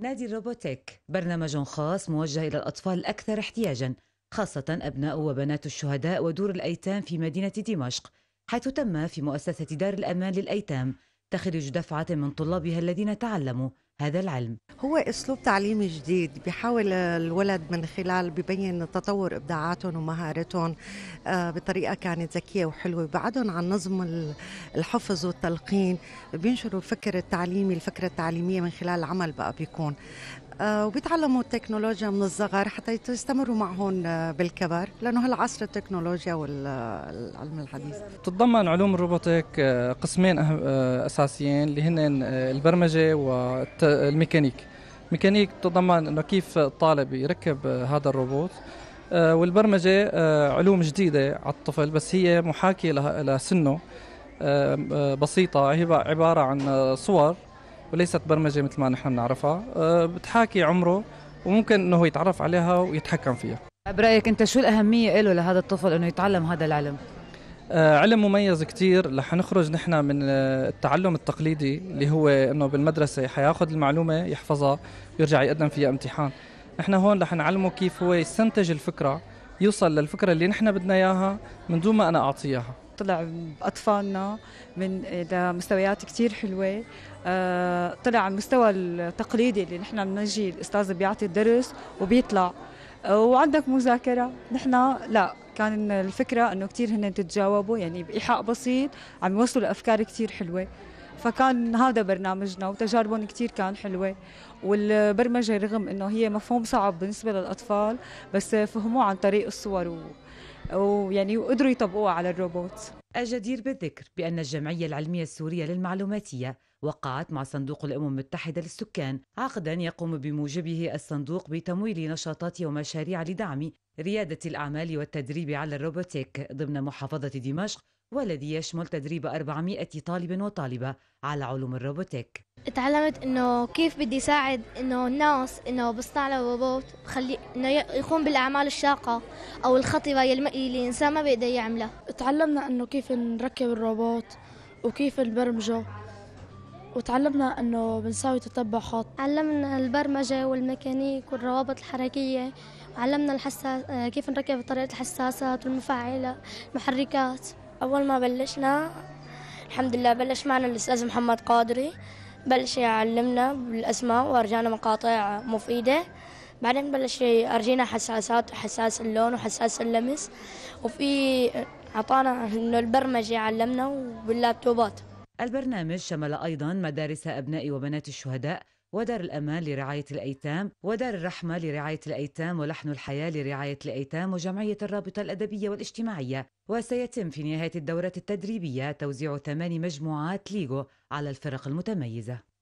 نادي الروبوتيك برنامج خاص موجه إلى الأطفال الأكثر احتياجا خاصة أبناء وبنات الشهداء ودور الأيتام في مدينة دمشق حيث تم في مؤسسة دار الأمان للأيتام تخرج دفعة من طلابها الذين تعلموا هذا العلم هو اسلوب تعليمي جديد بيحاول الولد من خلال ببين تطور ابداعاتهم ومهاراتهم آه، بطريقه كانت ذكيه وحلوه بعدهم عن نظم الحفظ والتلقين بينشروا الفكر التعليمي الفكره التعليميه من خلال العمل بقى بيكون آه، وبيتعلموا التكنولوجيا من الصغر حتى يستمروا معهم آه، بالكبر لانه هالعصر التكنولوجيا والعلم آه، الحديث بتتضمن علوم الروبوتيك قسمين اساسيين اللي هن البرمجه والميكانيك الميكانيك تتضمن انه كيف الطالب يركب هذا الروبوت والبرمجه علوم جديده على الطفل بس هي محاكيه لسنه بسيطه هي عباره عن صور وليست برمجه مثل ما نحن بنعرفها أه، بتحاكي عمره وممكن انه هو يتعرف عليها ويتحكم فيها طيب، برايك انت شو الاهميه له لهذا الطفل انه يتعلم هذا العلم أه، علم مميز كتير رح نخرج نحن من أه، التعلم التقليدي اللي هو انه بالمدرسه حياخذ المعلومه يحفظها يرجع يقدم فيها امتحان نحن هون رح نعلمه كيف هو يستنتج الفكره يوصل للفكره اللي نحن بدنا اياها من دون ما انا اعطيه اياها طلع باطفالنا من لمستويات كثير حلوه آه، طلع على المستوى التقليدي اللي نحن بنجي الاستاذ بيعطي الدرس وبيطلع آه، وعندك مذاكره نحن لا كان الفكره انه كثير هن تتجاوبوا يعني بايحاء بسيط عم يوصلوا لافكار كثير حلوه فكان هذا برنامجنا وتجاربهم كثير كان حلوه والبرمجه رغم انه هي مفهوم صعب بالنسبه للاطفال بس فهموه عن طريق الصور و... ويعني وقدروا يطبقوها على الروبوت الجدير بالذكر بأن الجمعية العلمية السورية للمعلوماتية وقعت مع صندوق الأمم المتحدة للسكان عقدا يقوم بموجبه الصندوق بتمويل نشاطات ومشاريع لدعم ريادة الأعمال والتدريب على الروبوتيك ضمن محافظة دمشق والذي يشمل تدريب 400 طالب وطالبة على علوم الروبوتيك تعلمت انه كيف بدي ساعد انه الناس انه بصنع له روبوت بخلي انه يقوم بالاعمال الشاقه او الخطره اللي الانسان ما بيقدر يعملها تعلمنا انه كيف نركب الروبوت وكيف نبرمجه وتعلمنا انه بنساوي تتبع خط علمنا البرمجه والميكانيك والروابط الحركيه وعلمنا الحساس كيف نركب طريقه الحساسات والمفعلات المحركات أول ما بلشنا الحمد لله بلش معنا الأستاذ محمد قادري بلش يعلمنا بالأسماء وأرجانا مقاطع مفيدة بعدين بلش أرجينا حساسات حساس اللون وحساس اللمس وفي أعطانا إنه البرمجة علمنا وباللابتوبات البرنامج شمل أيضا مدارس أبناء وبنات الشهداء ودار الأمان لرعاية الأيتام ودار الرحمة لرعاية الأيتام ولحن الحياة لرعاية الأيتام وجمعية الرابطة الأدبية والاجتماعية وسيتم في نهاية الدورة التدريبية توزيع ثمان مجموعات ليغو على الفرق المتميزة